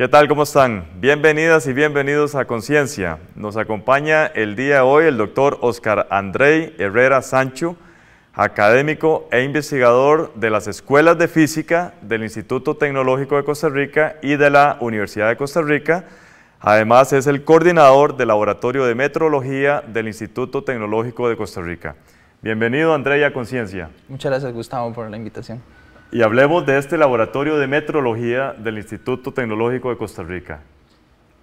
¿Qué tal? ¿Cómo están? Bienvenidas y bienvenidos a Conciencia. Nos acompaña el día hoy el doctor Oscar andré Herrera Sancho, académico e investigador de las escuelas de física del Instituto Tecnológico de Costa Rica y de la Universidad de Costa Rica. Además es el coordinador del Laboratorio de Metrología del Instituto Tecnológico de Costa Rica. Bienvenido andré a Conciencia. Muchas gracias Gustavo por la invitación. Y hablemos de este laboratorio de metrología del Instituto Tecnológico de Costa Rica.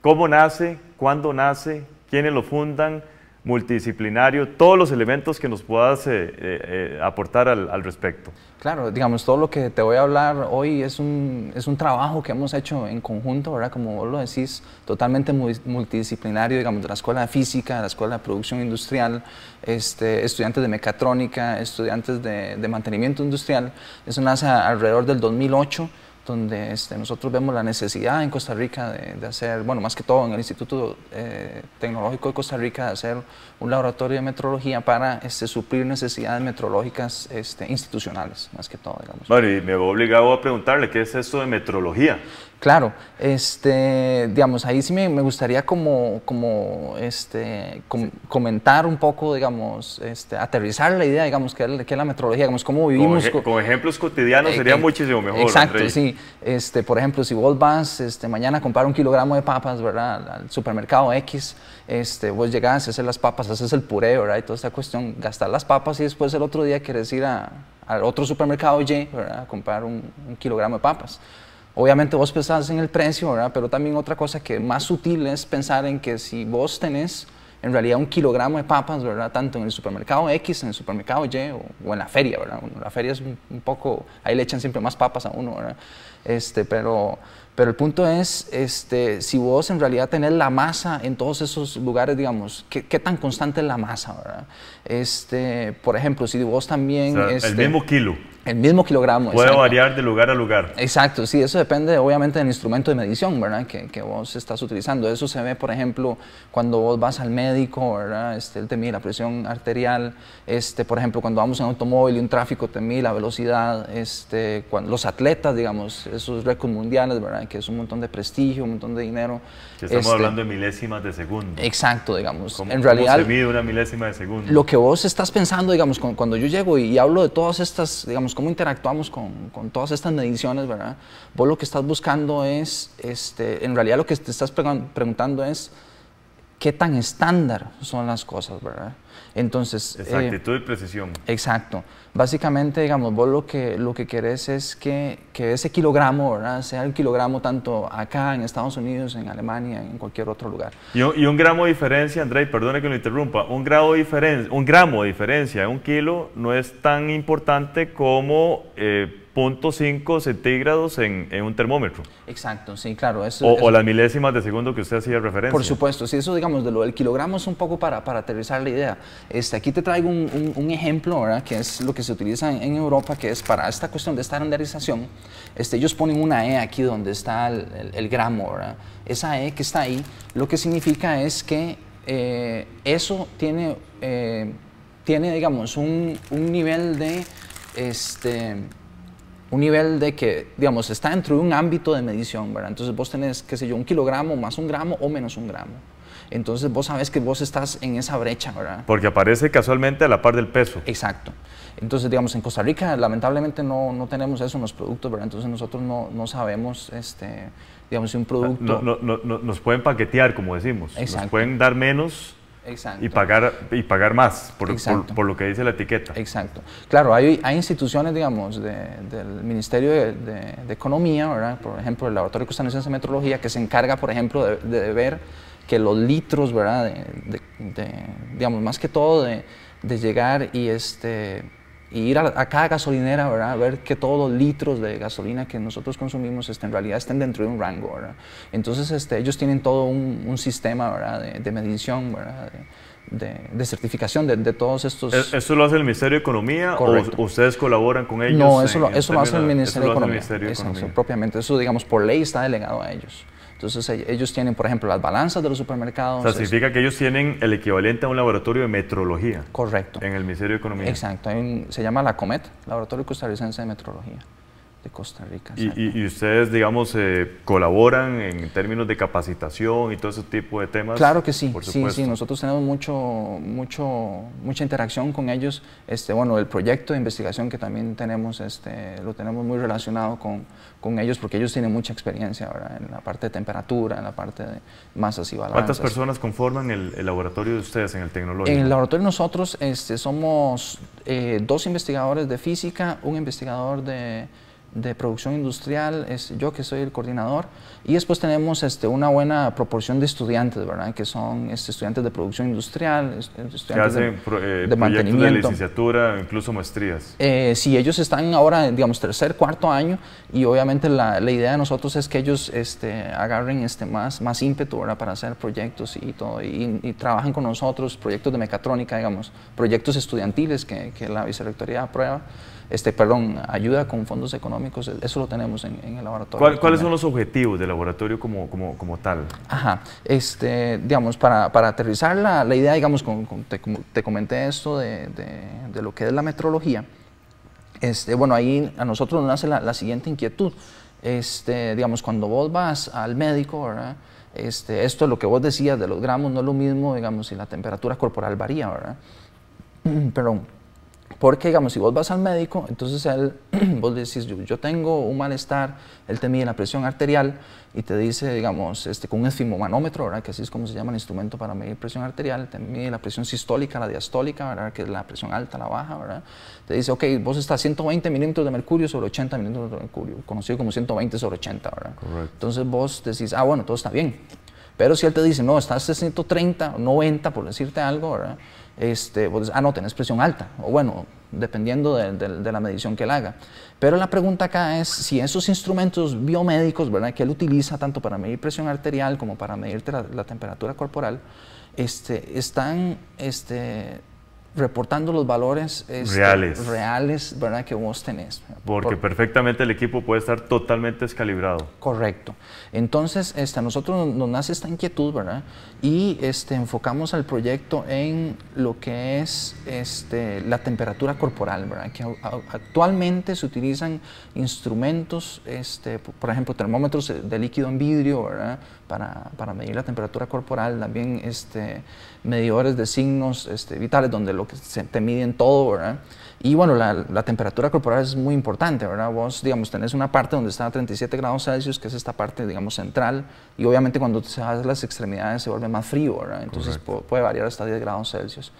¿Cómo nace? ¿Cuándo nace? ¿Quiénes lo fundan? multidisciplinario, todos los elementos que nos puedas eh, eh, eh, aportar al, respecto. Claro, digamos, todo lo que te voy a hablar hoy es un, es un trabajo que hemos hecho en conjunto, ¿verdad? Como vos lo decís, totalmente multidisciplinario, digamos, de la Escuela de Física, de la Escuela de Producción Industrial, este, estudiantes de mecatrónica, estudiantes de, de mantenimiento industrial. Eso nace alrededor del 2008 donde este, nosotros vemos la necesidad en Costa Rica de, hacer, bueno, más que todo en el Instituto eh, Tecnológico de Costa Rica, de hacer un laboratorio de metrología para este, suplir necesidades metrológicas este, institucionales, más que todo, digamos. Bueno, y me voy obligado a preguntarle, ¿qué es esto de metrología? Claro, este, digamos, ahí sí me, gustaría como, como este, comentar un poco, digamos, este, aterrizar la idea, digamos, que es, la metrología, digamos, cómo vivimos. Con, ejemplos cotidianos eh, sería eh, muchísimo mejor. Exacto, sí este, por ejemplo, si vos vas este, mañana a comprar un kilogramo de papas, ¿verdad? Al supermercado X, este, vos llegás, haces las papas, haces el puré, ¿verdad? Y toda esta cuestión, gastar las papas y después el otro día querés ir al otro supermercado Y, A comprar un, kilogramo de papas. Obviamente vos pensás en el precio, Pero también otra cosa que más sutil es pensar en que si vos tenés en realidad un kilogramo de papas, ¿verdad? Tanto en el supermercado X, en el supermercado Y o, en la feria, ¿verdad? la feria es un, un, poco, ahí le echan siempre más papas a uno, ¿verdad? Este, pero, pero el punto es, este, si vos en realidad tenés la masa en todos esos lugares, digamos, ¿qué, tan constante es la masa, verdad? Este, por ejemplo, si vos también... el este, mismo kilo. El mismo kilogramo. Puede variar de lugar a lugar. Exacto, sí, eso depende obviamente del instrumento de medición, ¿verdad? Que, vos estás utilizando. Eso se ve, por ejemplo, cuando vos vas al médico, ¿verdad? Este, él te mide la presión arterial. Este, por ejemplo, cuando vamos en automóvil y un tráfico te mide la velocidad. Este, cuando, los atletas, digamos, esos récords mundiales, ¿verdad? Que es un montón de prestigio, un montón de dinero. estamos este, hablando de milésimas de segundo. Exacto, digamos. en realidad, ¿cómo se mide una milésima de segundo? Lo que vos estás pensando, digamos, cuando yo llego y, hablo de todas estas, digamos, cómo interactuamos con, con, todas estas mediciones, ¿verdad? Vos lo que estás buscando es, este, en realidad lo que te estás preguntando es qué tan estándar son las cosas, ¿verdad? Entonces... Exactitud eh, y precisión. Exacto. Básicamente, digamos, vos lo que, lo que querés es que, que ese kilogramo, ¿verdad? Sea el kilogramo tanto acá, en Estados Unidos, en Alemania, en cualquier otro lugar. Y un, y un gramo de diferencia, André, perdone que lo interrumpa, un, grado de diferencia, un gramo de diferencia un kilo no es tan importante como... Eh, 0.5 centígrados en, un termómetro. Exacto, sí, claro. Eso, o, las milésimas de segundo que usted hacía referencia. Por supuesto, sí, eso digamos de lo del kilogramo es un poco para, para aterrizar la idea. Este, aquí te traigo un, ejemplo, ¿verdad? Que es lo que se utiliza en, Europa, que es para esta cuestión de estandarización. Este, ellos ponen una E aquí donde está el, gramo, ¿verdad? Esa E que está ahí, lo que significa es que eh, eso tiene, eh, tiene, digamos, un, un nivel de... Este, un nivel de que, digamos, está dentro de un ámbito de medición, ¿verdad? Entonces vos tenés, qué sé yo, un kilogramo más un gramo o menos un gramo. Entonces vos sabes que vos estás en esa brecha, ¿verdad? Porque aparece casualmente a la par del peso. Exacto. Entonces, digamos, en Costa Rica lamentablemente no, tenemos eso en los productos, ¿verdad? Entonces nosotros no, sabemos, este, digamos, si un ah, producto... nos pueden paquetear, como decimos. Exacto. Nos pueden dar menos Exacto. Y pagar, y pagar más por, lo que dice la etiqueta. Exacto. Claro, hay, hay instituciones, digamos, del Ministerio de, Economía, ¿verdad? por ejemplo, el Laboratorio Costarricense de Metrología, que se encarga, por ejemplo, de, ver que los litros, ¿verdad? digamos, más que todo de, llegar y este, y ir a, cada gasolinera, ¿verdad? A ver que todos los litros de gasolina que nosotros consumimos este, en realidad estén dentro de un rango, Entonces, este, ellos tienen todo un, sistema, ¿verdad? De, medición, ¿verdad? De, certificación de, todos estos... ¿E-, ¿Eso lo hace el Ministerio de Economía o ustedes colaboran con ellos? No, eso, lo, hace el Ministerio de Economía. propiamente, eso digamos por ley está delegado a ellos. Entonces e-, ellos tienen, por ejemplo, las balanzas de los supermercados. O significa que ellos tienen el equivalente a un laboratorio de metrología. Correcto. En el Ministerio de Economía. Exacto, se llama la COMET, Laboratorio Costarricense de Metrología. Costa Rica. Y, ustedes, digamos, eh, colaboran en términos de capacitación y todo ese tipo de temas? Claro que sí, sí, sí, nosotros tenemos mucho, mucho, mucha interacción con ellos. Este, bueno, el proyecto de investigación que también tenemos, este, lo tenemos muy relacionado con, ellos porque ellos tienen mucha experiencia ahora en la parte de temperatura, en la parte de masas y balanzas. ¿Cuántas personas conforman el, laboratorio de ustedes en el tecnológico? En el laboratorio nosotros este, somos eh, dos investigadores de física, un investigador de de producción industrial, es yo que soy el coordinador, y después tenemos este, una buena proporción de estudiantes, ¿verdad? Que son este, estudiantes de producción industrial, eh, estudiantes de, eh, proyectos mantenimiento. de licenciatura, incluso maestrías. Eh, sí, ellos están ahora, digamos, tercer, cuarto año, y obviamente la, la idea de nosotros es que ellos este, agarren este, más, más ímpetu, ahora Para hacer proyectos y todo, y, trabajan con nosotros proyectos de mecatrónica, digamos, proyectos estudiantiles que, que la vicerrectoría aprueba este, perdón, ayuda con fondos económicos, e-, eso lo tenemos en, el laboratorio. ¿Cuáles son los objetivos del laboratorio como, como, como tal? Ajá, este, digamos, para, para aterrizar la, la, idea, digamos, con, te, te, comenté esto de, de, lo que es la metrología, este, bueno, ahí a nosotros nos nace la, siguiente inquietud, este, digamos, cuando vos vas al médico, Este, esto es lo que vos decías de los gramos, no es lo mismo, digamos, si la temperatura corporal varía, ¿verdad? Perdón porque, digamos, si vos vas al médico, entonces él, vos le decís, yo, tengo un malestar, él te mide la presión arterial y te dice, digamos, este, con un esfimomanómetro, ¿verdad? que así es como se llama el instrumento para medir presión arterial, te mide la presión sistólica, la diastólica, ¿verdad? que es la presión alta, la baja, ¿verdad? te dice, ok, vos estás 120 milímetros de mercurio sobre 80 milímetros de mercurio, conocido como 120 sobre 80, ¿verdad? Entonces vos decís, ah, bueno, todo está bien. Pero si él te dice, no, estás 130, 90, por decirte algo, ¿verdad? Este, pues, ah, no, tenés presión alta, o bueno, dependiendo de, la medición que él haga. Pero la pregunta acá es si esos instrumentos biomédicos, ¿verdad?, que él utiliza tanto para medir presión arterial como para medirte la, temperatura corporal, este, están este, reportando los valores este, reales. ¿verdad? Que vos tenés. Porque perfectamente el equipo puede estar totalmente descalibrado. Correcto. Entonces, este, a nosotros nos nace esta inquietud, ¿verdad? Y este, enfocamos al proyecto en lo que es este, la temperatura corporal, ¿verdad? Que actualmente se utilizan instrumentos, este, por ejemplo, termómetros de líquido en vidrio, ¿verdad? para, para, medir la temperatura corporal, también este, medidores de signos este, vitales, donde lo que se te miden todo, ¿verdad? Y bueno, la, temperatura corporal es muy importante, ¿verdad? Vos, digamos, tenés una parte donde está a 37 grados Celsius, que es esta parte, digamos, central, y obviamente cuando se hacen las extremidades se vuelve más frío, ¿verdad? Entonces puede, variar hasta 10 grados Celsius.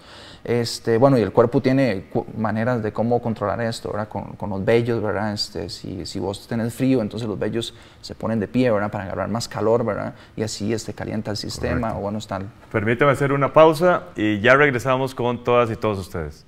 Este, bueno, y el cuerpo tiene maneras de cómo controlar esto, ¿verdad? Con, los vellos, ¿verdad? Este, si, si, vos tenés frío, entonces los vellos se ponen de pie, ¿verdad? Para agarrar más calor, ¿verdad? Y así este, calienta el sistema, o bueno, están... Permítame hacer una pausa y ya regresamos con todas y todos ustedes.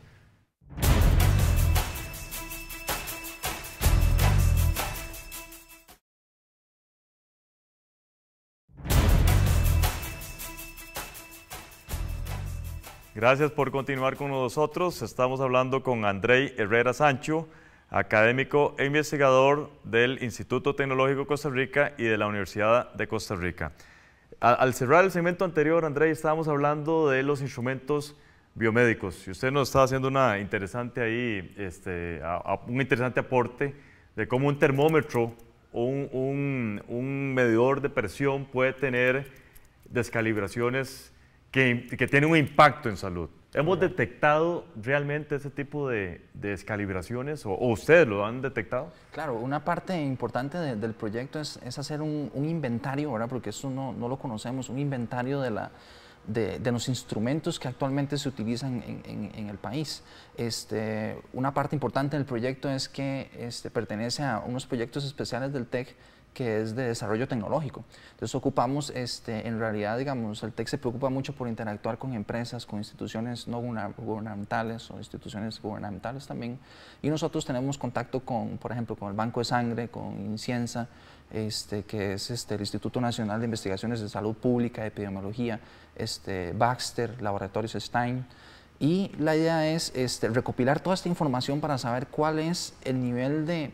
Gracias por continuar con nosotros. Estamos hablando con Andrei Herrera Sancho, académico e investigador del Instituto Tecnológico Costa Rica y de la Universidad de Costa Rica. Al cerrar el segmento anterior, Andrei, estábamos hablando de los instrumentos biomédicos y usted nos está haciendo una interesante ahí, este, un interesante aporte de cómo un termómetro o un, un medidor de presión puede tener descalibraciones que, tiene un impacto en salud. ¿Hemos detectado realmente ese tipo de, descalibraciones o, ustedes lo han detectado? Claro, una parte importante del proyecto es, hacer un, inventario, ahora, porque eso no, no, lo conocemos, un inventario de, la, de, los instrumentos que actualmente se utilizan en, el país. Este, una parte importante del proyecto es que este, pertenece a unos proyectos especiales del TEC que es de desarrollo tecnológico. Entonces ocupamos, este, en realidad, digamos, el TEC se preocupa mucho por interactuar con empresas, con instituciones no gubernamentales o instituciones gubernamentales también. Y nosotros tenemos contacto con, por ejemplo, con el Banco de Sangre, con INCIENSA, este, que es este, el Instituto Nacional de Investigaciones de Salud Pública, Epidemiología, este, Baxter, Laboratorios Stein. Y la idea es este, recopilar toda esta información para saber cuál es el nivel de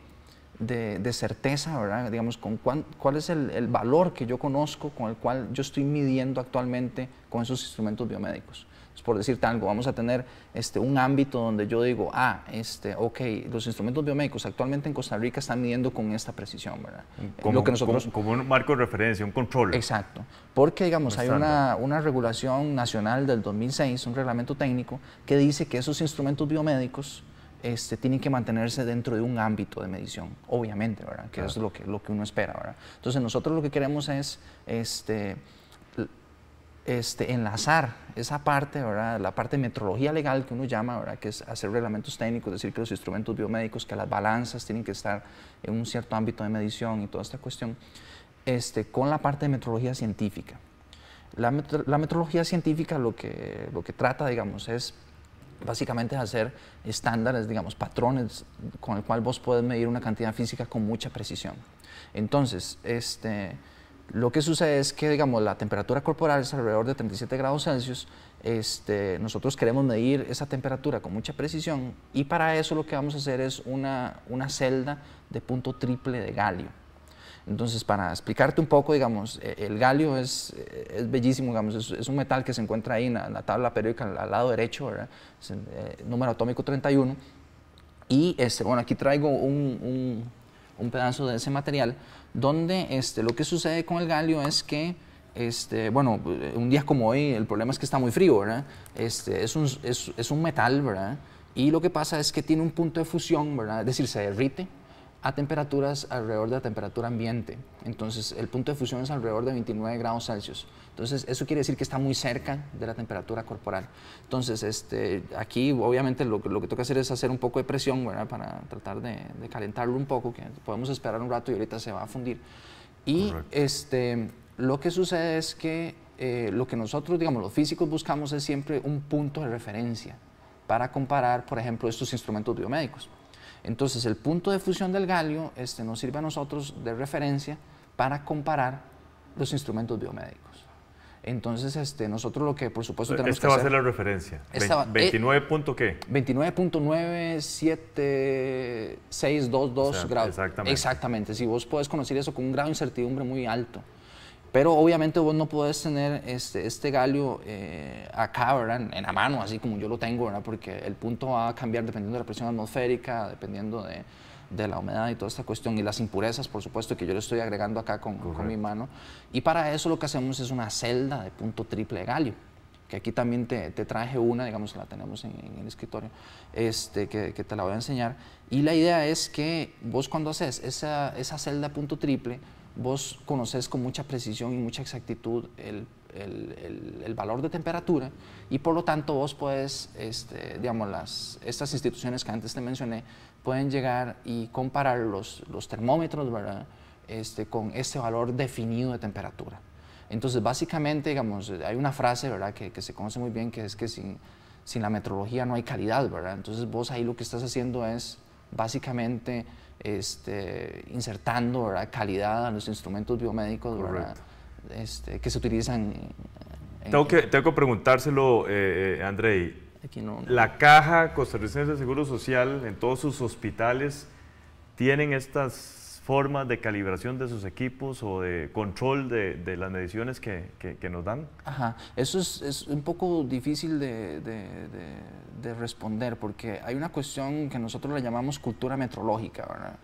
de, certeza, ¿verdad? Digamos, con cuál es el, valor que yo conozco, con el cual yo estoy midiendo actualmente con esos instrumentos biomédicos. por decirte algo, vamos a tener este, un ámbito donde yo digo, ah, este, ok, los instrumentos biomédicos actualmente en Costa Rica están midiendo con esta precisión, ¿verdad? Como, Lo que nosotros... un marco de referencia, un control. Exacto. Porque, digamos, hay una, una regulación nacional del 2006, un reglamento técnico, que dice que esos instrumentos biomédicos este, tienen que mantenerse dentro de un ámbito de medición, obviamente, ¿verdad? Que es lo que, lo que uno espera, ¿verdad? Entonces nosotros lo que queremos es este, este, enlazar esa parte, ¿verdad? La parte de metrología legal que uno llama, ¿verdad? Que es hacer reglamentos técnicos, decir que los instrumentos biomédicos, que las balanzas tienen que estar en un cierto ámbito de medición y toda esta cuestión, este, con la parte de metrología científica. La, la metrología científica lo que, lo que trata, digamos, es básicamente es hacer estándares, digamos, patrones con el cual vos puedes medir una cantidad física con mucha precisión. Entonces, este, lo que sucede es que, digamos, la temperatura corporal es alrededor de 37 grados Celsius. Este, nosotros queremos medir esa temperatura con mucha precisión y para eso lo que vamos a hacer es una celda de punto triple de galio. Entonces, para explicarte un poco, digamos, e, el galio es, e, bellísimo, digamos, es, un metal que se encuentra ahí en la, tabla periódica al, lado derecho, eh, número atómico 31. Y, este, bueno, aquí traigo un, pedazo de ese material, donde este, lo que sucede con el galio es que, este, bueno, un día como hoy, el problema es que está muy frío, este, es, un, metal, Y lo que pasa es que tiene un punto de fusión, Es decir, se derrite, a temperaturas alrededor de la temperatura ambiente. Entonces, el punto de fusión es alrededor de 29 grados Celsius. Entonces, eso quiere decir que está muy cerca de la temperatura corporal. Entonces, este, aquí obviamente lo, que toca hacer es hacer un poco de presión, Para tratar de, calentarlo un poco, que podemos esperar un rato y ahorita se va a fundir. Y este, lo que sucede es que eh, lo que nosotros, digamos, los físicos buscamos es siempre un punto de referencia para comparar, por ejemplo, estos instrumentos biomédicos. Entonces, el punto de fusión del galio este, nos sirve a nosotros de referencia para comparar los instrumentos biomédicos. Entonces, este, nosotros lo que por supuesto tenemos que hacer... Esta va a ser la referencia. 29 eh, qué? 29.97622 grados. Exactamente. Exactamente. Si vos podés conocer eso con un grado de incertidumbre muy alto. Pero obviamente vos no podés tener este, este galio eh, acá, En, la mano, así como yo lo tengo, ¿verdad? Porque el punto va a cambiar dependiendo de la presión atmosférica, dependiendo de, de la humedad y toda esta cuestión. Y las impurezas, por supuesto, que yo le estoy agregando acá con, con mi mano. Y para eso lo que hacemos es una celda de punto triple de galio que aquí también te, te, traje una, digamos, la tenemos en, el escritorio, este, que, te la voy a enseñar. Y la idea es que vos cuando haces esa, esa celda punto triple, vos conoces con mucha precisión y mucha exactitud el, el, valor de temperatura y por lo tanto vos puedes, este, digamos, las, estas instituciones que antes te mencioné pueden llegar y comparar los, los termómetros ¿verdad? Este, con este valor definido de temperatura. Entonces, básicamente, digamos, hay una frase ¿verdad? Que, que se conoce muy bien que es que sin, sin la metrología no hay calidad, ¿verdad? Entonces vos ahí lo que estás haciendo es básicamente este, insertando calidad a los instrumentos biomédicos este, que se utilizan. tengo, que, tengo preguntárselo, eh, eh Andrei. La Caja Costarricense de Seguro Social en todos sus hospitales tienen estas formas de calibración de sus equipos o de control de, de las mediciones que, que, nos dan? Ajá, eso es, es un poco difícil de, de, responder porque hay una cuestión que nosotros le llamamos cultura metrológica, ¿verdad?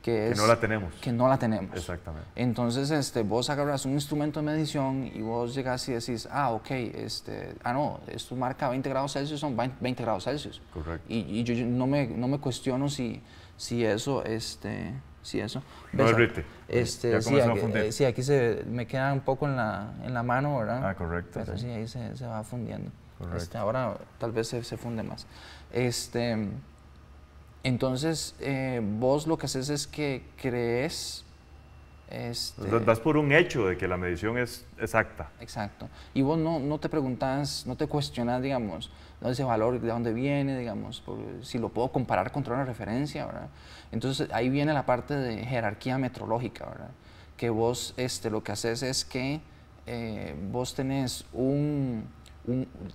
Que, no la tenemos. Que no la tenemos. Exactamente. Entonces, este, vos agarras un instrumento de medición y vos llegas y decís, ah, ok, este, ah, no, esto marca 20 grados Celsius, son 20 grados Celsius. Correcto. Y, yo, yo, no, me, no me cuestiono si, si eso, este, sí, eso. Este, sí, aquí, eh, sí, aquí se me queda un poco en la, en la mano, ¿verdad? Ah, correcto. Pero sí, ahí se, va fundiendo. Correcto. Este, ahora tal vez se, funde más. Este, entonces, eh, vos lo que haces es que crees este... Vas por un hecho de que la medición es exacta. Exacto. Y vos no, no te preguntas, no te cuestionas, digamos, no ese valor, de dónde viene, digamos, si lo puedo comparar contra una referencia, ¿verdad? Entonces ahí viene la parte de jerarquía metrológica, ¿verdad? Que vos este, lo que haces es que eh, vos tenés un,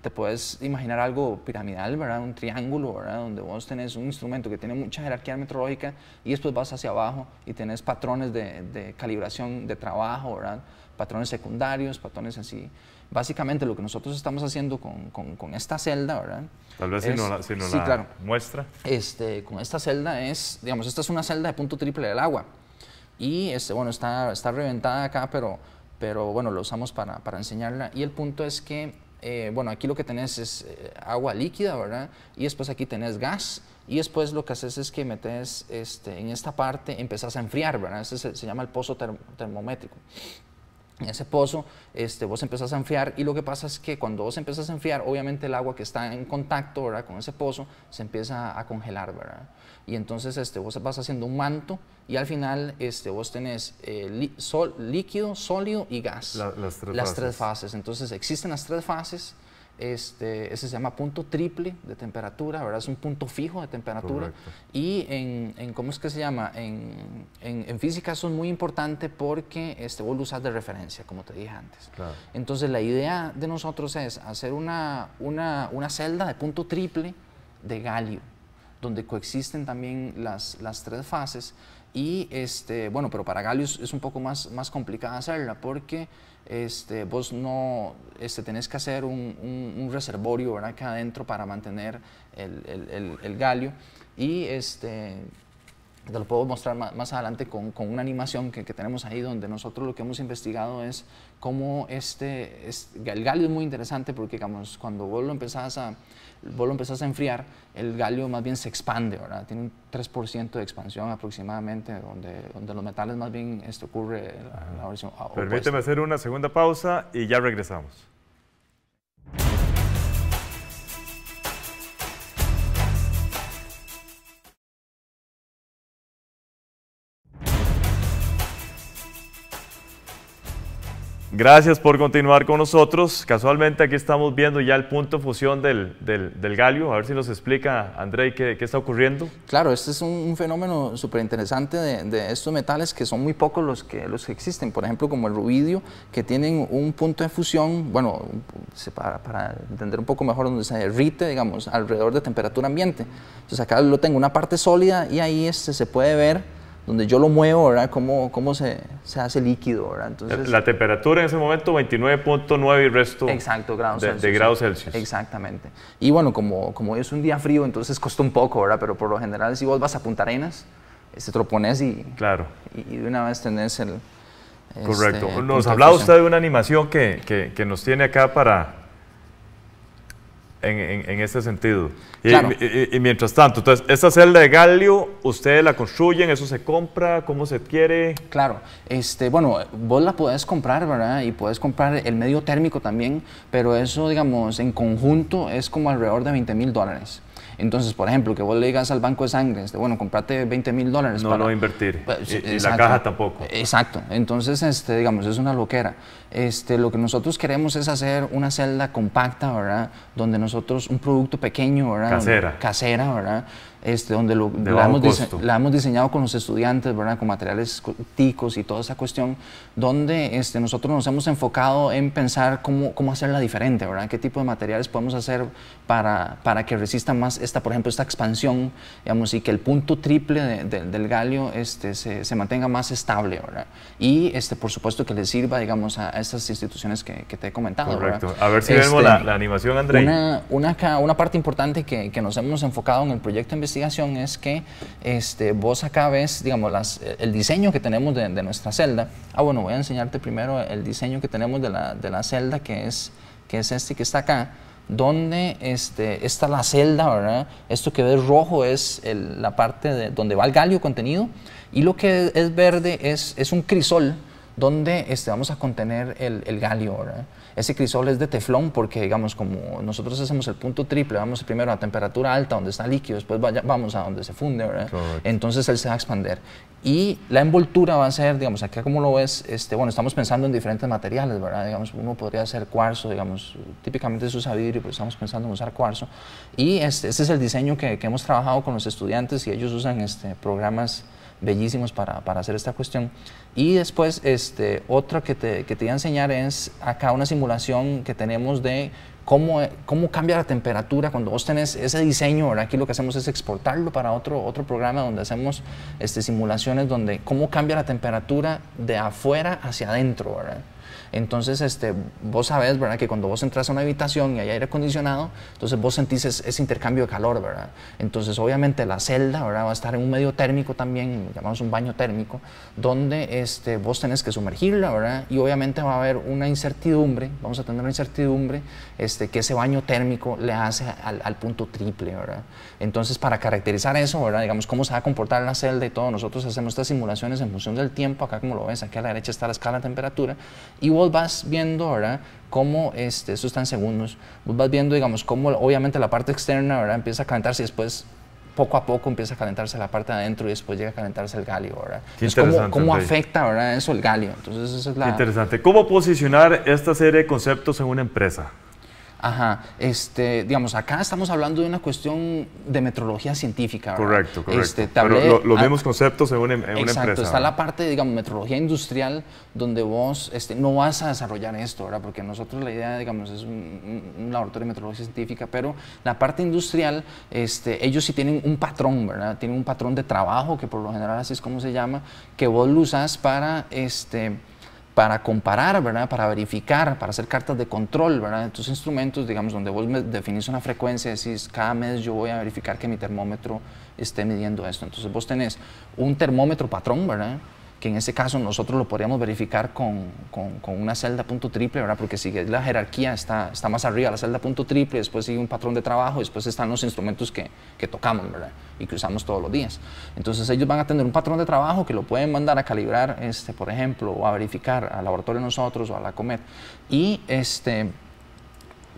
te puedes imaginar algo piramidal, ¿verdad? Un triángulo, ¿verdad? Donde vos tenés un instrumento que tiene mucha jerarquía metrológica y después vas hacia abajo y tenés patrones de, calibración de trabajo, ¿verdad? Patrones secundarios, patrones así. Básicamente lo que nosotros estamos haciendo con, esta celda, ¿verdad? Tal vez si no la, si no muestra. Este, con esta celda es, digamos, esta es una celda de punto triple del agua. Y este, bueno, está, está reventada acá, pero, pero bueno, lo usamos para, para enseñarla. Y el punto es que eh, bueno, aquí lo que tenés es eh, agua líquida, ¿verdad? Y después aquí tenés gas. Y después lo que haces es que metes este, en esta parte, empezás a enfriar, ¿verdad? Ese se, llama el pozo termométrico. En ese pozo este, vos empezás a enfriar y lo que pasa es que cuando vos empezás a enfriar, obviamente el agua que está en contacto ¿verdad? con ese pozo se empieza a congelar, ¿verdad? y entonces este, vos vas haciendo un manto y al final este, vos tenés eh, sol, líquido, sólido y gas. las, tres, las fases. tres, fases. Entonces existen las tres fases. Este, ese se llama punto triple de temperatura, ¿verdad? Es un punto fijo de temperatura. Y en, en, ¿cómo es que se llama? En, en, física eso es muy importante porque este, vos lo usas de referencia, como te dije antes. Entonces la idea de nosotros es hacer una, una, una celda de punto triple de galio donde coexisten también las, las tres fases. Y este, bueno, pero para galio es un poco más, más complicada hacerla porque este, vos no este, tenés que hacer un, un, reservorio acá adentro para mantener el, el galio. Y este, te lo puedo mostrar más, adelante con, una animación que, tenemos ahí donde nosotros lo que hemos investigado es cómo este, el galio es muy interesante porque digamos, cuando vos lo, empezás a, a enfriar, el galio más bien se expande, ¿verdad? tiene un 3% de expansión aproximadamente, donde, donde los metales más bien esto ocurre. Ah, Permíteme hacer una segunda pausa y ya regresamos. Gracias por continuar con nosotros. Casualmente aquí estamos viendo ya el punto de fusión del, del, galio. A ver si nos explica, André, qué, qué está ocurriendo. Claro, este es un, fenómeno súper interesante de, de, estos metales que son muy pocos los que, los que existen. Por ejemplo, como el rubidio, que tienen un punto de fusión, bueno, para, para entender un poco mejor, donde se derrite, digamos, alrededor de temperatura ambiente. Entonces acá lo tengo, una parte sólida y ahí este, se puede ver donde yo lo muevo, ¿verdad? Cómo, cómo se, se, hace líquido, ¿verdad? Entonces, la, temperatura en ese momento 29.9 y resto exacto, grados de, grados Celsius. Exactamente. Y bueno, como, como es un día frío, entonces costó un poco, ¿verdad? Pero por lo general, si vos vas a Punta Arenas, este, te lo pones y, claro. y de una vez tenés el... Correcto. Este, nos hablaba usted de una animación que nos tiene acá para, en, ese sentido. Y, mientras tanto, entonces, esta celda de Galio, ustedes la construyen, eso se compra, cómo se adquiere. Claro, este, bueno, vos la podés comprar, ¿verdad? Y podés comprar el medio térmico también, pero eso, digamos, en conjunto es como alrededor de 20 mil dólares. Entonces, por ejemplo, que vos le digas al banco de sangre, este, bueno, comprate 20 mil dólares. No, para, no invertir. Pues, y, y la caja tampoco. Exacto. Entonces, este, digamos, es una loquera. Este, lo que nosotros queremos es hacer una celda compacta, ¿verdad? Donde nosotros, un producto pequeño, ¿verdad? Casera. Casera, ¿verdad? Este, donde lo, la, hemos diseñado con los estudiantes, ¿verdad? con materiales ticos y toda esa cuestión, donde este, nosotros nos hemos enfocado en pensar cómo, hacerla diferente, ¿verdad? qué tipo de materiales podemos hacer para, para que resista más, esta, por ejemplo, esta expansión, digamos, y que el punto triple del galio este, se, mantenga más estable. ¿verdad? Y este, por supuesto que le sirva digamos, a, estas instituciones que, te he comentado. Correcto. A ver si vemos este, la, animación, André. Una, una, parte importante que, nos hemos enfocado en el proyecto de investigación es que este, vos acá ves, digamos, el diseño que tenemos de, nuestra celda. Ah, bueno, voy a enseñarte primero el diseño que tenemos de la, celda, que es, este que está acá donde este, está la celda, Esto que ves rojo es la parte de, donde va el galio contenido y lo que es verde es un crisol, donde este, vamos a contener el, el galio. Ese crisol es de teflón porque, digamos, como nosotros hacemos el punto triple, vamos primero a temperatura alta donde está líquido, después vaya, vamos a donde se funde, entonces él se va a expander. Y la envoltura va a ser, digamos, aquí como lo ves, este, bueno, estamos pensando en diferentes materiales, ¿verdad? Digamos, uno podría hacer cuarzo, digamos, típicamente se usa vidrio, pero estamos pensando en usar cuarzo. Y este, este es el diseño que, que hemos trabajado con los estudiantes y ellos usan este, programas bellísimos para, hacer esta cuestión. Y después, este, otra que te, que voy a enseñar es acá una simulación que tenemos de Cómo, cómo, cambia la temperatura cuando vos tenés ese diseño, ahora aquí lo que hacemos es exportarlo para otro, otro programa donde hacemos este, simulaciones donde cómo cambia la temperatura de afuera hacia adentro. Entonces, este, vos sabés, ¿verdad? Que cuando vos entras a una habitación y hay aire acondicionado, entonces vos sentís ese, intercambio de calor, ¿verdad? Entonces, obviamente la celda, ¿verdad? Va a estar en un medio térmico también, llamamos un baño térmico, donde este, vos tenés que sumergirla, ¿verdad? Y obviamente va a haber una incertidumbre, vamos a tener una incertidumbre este, que ese baño térmico le hace al, punto triple, ¿verdad? Entonces, para caracterizar eso, ¿verdad? Digamos, cómo se va a comportar la celda y todo, nosotros hacemos estas simulaciones en función del tiempo, acá como lo ves, aquí a la derecha está la escala de temperatura, y vos vas viendo, ahora Cómo, este, eso está en segundos, vos vas viendo, digamos, cómo obviamente la parte externa, ¿verdad? Empieza a calentarse y después poco a poco empieza a calentarse la parte de adentro y después llega a calentarse el galio, ¿verdad? Entonces, ¿cómo, afecta, ¿verdad? Eso el galio. Entonces, eso es la... interesante. ¿Cómo posicionar esta serie de conceptos en una empresa? Ajá, este, digamos, acá estamos hablando de una cuestión de metrología científica. Correcto, correcto. Este, los mismos conceptos en una, empresa. Exacto, está la parte, digamos, metrología industrial, donde vos este, no vas a desarrollar esto, ¿verdad? Porque nosotros la idea, digamos, es un, laboratorio de metrología científica, pero la parte industrial, este, ellos sí tienen un patrón, ¿verdad? Tienen un patrón de trabajo, que por lo general así es como se llama, que vos lo usas para, este, para comparar, ¿verdad? Para verificar, para hacer cartas de control, ¿verdad? tus instrumentos, digamos, donde vos definís una frecuencia, decís, cada mes yo voy a verificar que mi termómetro esté midiendo esto. Entonces vos tenés un termómetro patrón, ¿verdad? que en ese caso nosotros lo podríamos verificar con, con, una celda punto triple, ¿verdad? Porque sigue la jerarquía, está, está más arriba la celda punto triple, después sigue un patrón de trabajo, después están los instrumentos que, que tocamos, ¿verdad? Y que usamos todos los días. Entonces ellos van a tener un patrón de trabajo que lo pueden mandar a calibrar, este, por ejemplo, o a verificar al laboratorio de nosotros o a la COMET. Y este,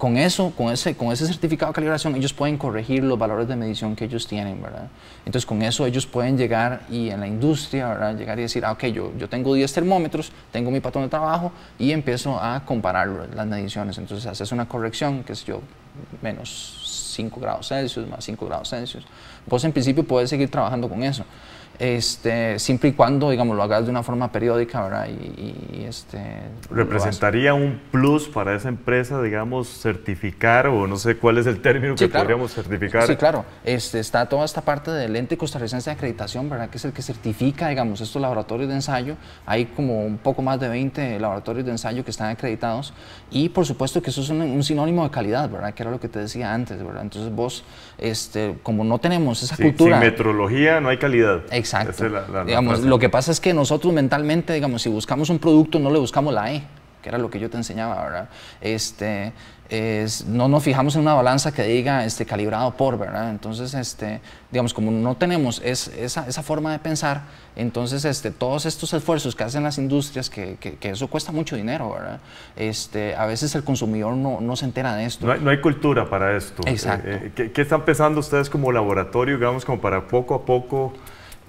con eso, con ese, con ese certificado de calibración, ellos pueden corregir los valores de medición que ellos tienen, ¿verdad? Entonces, con eso ellos pueden llegar y en la industria, Llegar y decir, ah, ok, yo, yo tengo 10 termómetros, tengo mi patrón de trabajo y empiezo a comparar las mediciones. Entonces, haces una corrección, que es yo, menos 5 grados Celsius, más 5 grados Celsius. Vos en principio puedes seguir trabajando con eso este, siempre y cuando, digamos, lo hagas de una forma periódica, ¿verdad? Y, este, ¿Representaría un plus para esa empresa, digamos, certificar o no sé cuál es el término que podríamos certificar? Sí, claro. Este, está toda esta parte del ente costarricense de acreditación, ¿verdad? Que es el que certifica, digamos, estos laboratorios de ensayo. Hay como un poco más de 20 laboratorios de ensayo que están acreditados y por supuesto que eso es un, sinónimo de calidad, ¿verdad? Que era lo que te decía antes, ¿verdad? Entonces vos, este, como no tenemos esa cultura... Sin metrología no hay calidad. Exacto. digamos, lo que pasa es que nosotros mentalmente, digamos, si buscamos un producto, no le buscamos la E, que era lo que yo te enseñaba, ¿verdad? Este, no nos fijamos en una balanza que diga este, calibrado por, ¿verdad? Entonces, este, digamos, como no tenemos esa, esa, forma de pensar, entonces este, todos estos esfuerzos que hacen las industrias, que, eso cuesta mucho dinero, ¿verdad? Este, a veces el consumidor no, no se entera de esto. No hay, cultura para esto. Exacto. Eh, eh, ¿Qué están pensando ustedes como laboratorio, digamos, como para poco a poco?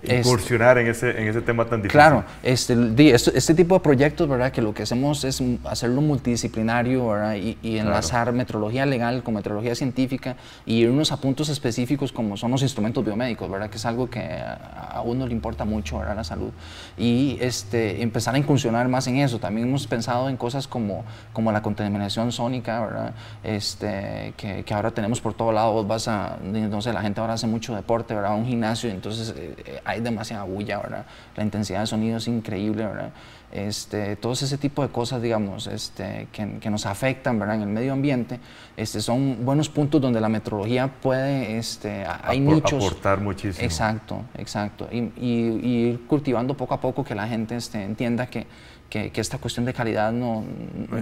Este, incursionar en, ese, en ese tema tan difícil. Claro, este, este, tipo de proyectos, ¿verdad? Que lo que hacemos es hacerlo multidisciplinario, ¿verdad? Y, enlazar metrología legal con metrología científica y irnos a puntos específicos como son los instrumentos biomédicos, ¿verdad? Que es algo que a uno le importa mucho, ¿verdad? La salud. Y este, empezar a incursionar más en eso. También hemos pensado en cosas como, como la contaminación sónica, ¿verdad? Este, que, ahora tenemos por todo lado. Vos vas a, entonces la gente ahora hace mucho deporte, ¿verdad? A un gimnasio, entonces... Eh, eh, hay demasiada bulla, ¿verdad? La intensidad de sonido es increíble, ¿verdad? Este, todos ese tipo de cosas, digamos, este, que, que, nos afectan, ¿verdad? En el medio ambiente, este, son buenos puntos donde la metrología puede, este, hay Aportar muchísimo. Exacto, exacto. Y, y, ir cultivando poco a poco que la gente este, entienda que, que, esta cuestión de calidad no...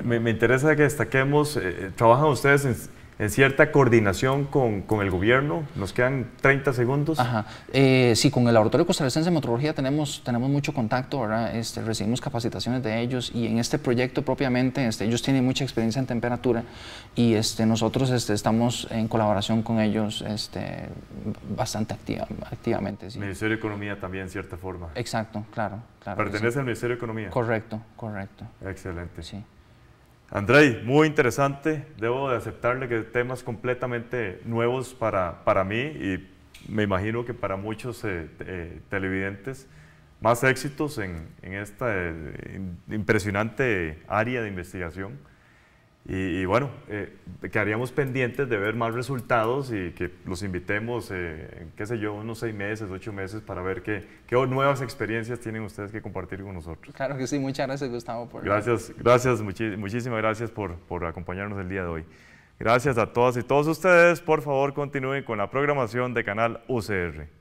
Me, interesa que destaquemos, eh, eh, trabajan ustedes en en cierta coordinación con, el gobierno. Nos quedan 30 segundos. Ajá. Eh, sí, con el Laboratorio Costarricense de Metrología tenemos, tenemos mucho contacto, este, recibimos capacitaciones de ellos y en este proyecto propiamente este, ellos tienen mucha experiencia en temperatura y este, nosotros este, estamos en colaboración con ellos bastante activamente. Ministerio de Economía también, en cierta forma. Exacto, claro. Pertenece al Ministerio de Economía. Correcto, correcto. Excelente. Sí. Andrei, muy interesante. Debo de aceptarle que temas completamente nuevos para, para mí y me imagino que para muchos eh, eh, televidentes. Más éxitos en, en esta eh, impresionante área de investigación. Y, bueno, eh, quedaríamos pendientes de ver más resultados y que los invitemos, eh, qué sé yo, unos seis meses, ocho meses, para ver qué, qué nuevas experiencias tienen ustedes que compartir con nosotros. Claro que sí, muchas gracias Gustavo. Por... Gracias, gracias, muchísimas gracias por, por acompañarnos el día de hoy. Gracias a todas y todos ustedes. Por favor, continúen con la programación de Canal UCR.